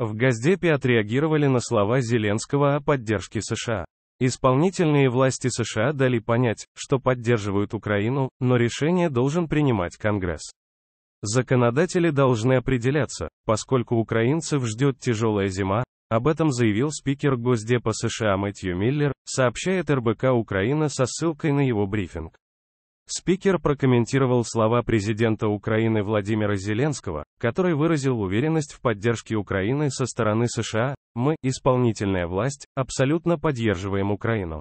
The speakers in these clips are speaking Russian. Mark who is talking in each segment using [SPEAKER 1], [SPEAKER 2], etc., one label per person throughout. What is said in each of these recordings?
[SPEAKER 1] В Газдепе отреагировали на слова Зеленского о поддержке США. Исполнительные власти США дали понять, что поддерживают Украину, но решение должен принимать Конгресс. Законодатели должны определяться, поскольку украинцев ждет тяжелая зима, об этом заявил спикер Госдепа США Мэтью Миллер, сообщает РБК Украина со ссылкой на его брифинг. Спикер прокомментировал слова президента Украины Владимира Зеленского, который выразил уверенность в поддержке Украины со стороны США, мы, исполнительная власть, абсолютно поддерживаем Украину.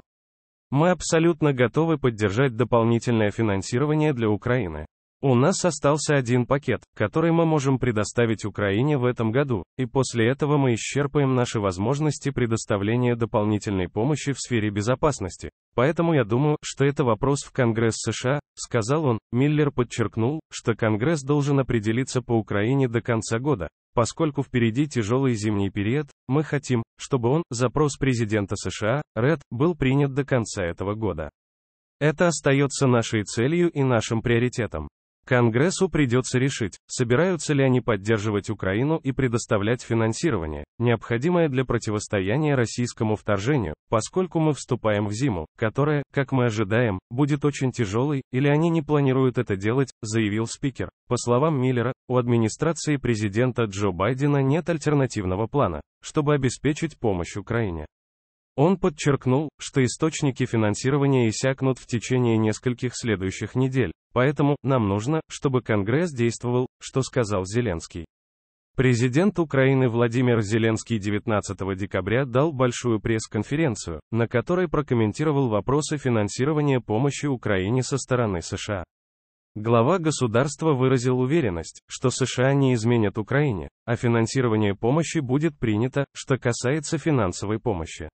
[SPEAKER 1] Мы абсолютно готовы поддержать дополнительное финансирование для Украины. У нас остался один пакет, который мы можем предоставить Украине в этом году, и после этого мы исчерпаем наши возможности предоставления дополнительной помощи в сфере безопасности. Поэтому я думаю, что это вопрос в Конгресс США, сказал он. Миллер подчеркнул, что Конгресс должен определиться по Украине до конца года. Поскольку впереди тяжелый зимний период, мы хотим, чтобы он, запрос президента США, Ред, был принят до конца этого года. Это остается нашей целью и нашим приоритетом. Конгрессу придется решить, собираются ли они поддерживать Украину и предоставлять финансирование, необходимое для противостояния российскому вторжению, поскольку мы вступаем в зиму, которая, как мы ожидаем, будет очень тяжелой, или они не планируют это делать, заявил спикер. По словам Миллера, у администрации президента Джо Байдена нет альтернативного плана, чтобы обеспечить помощь Украине. Он подчеркнул, что источники финансирования иссякнут в течение нескольких следующих недель, поэтому нам нужно, чтобы Конгресс действовал, что сказал Зеленский. Президент Украины Владимир Зеленский 19 декабря дал большую пресс-конференцию, на которой прокомментировал вопросы финансирования помощи Украине со стороны США. Глава государства выразил уверенность, что США не изменят Украине, а финансирование помощи будет принято, что касается финансовой помощи.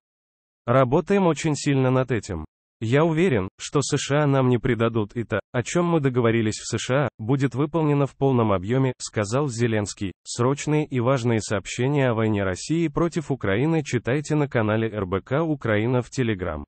[SPEAKER 1] Работаем очень сильно над этим. Я уверен, что США нам не предадут и то, о чем мы договорились в США, будет выполнено в полном объеме, сказал Зеленский. Срочные и важные сообщения о войне России против Украины читайте на канале РБК Украина в Телеграм.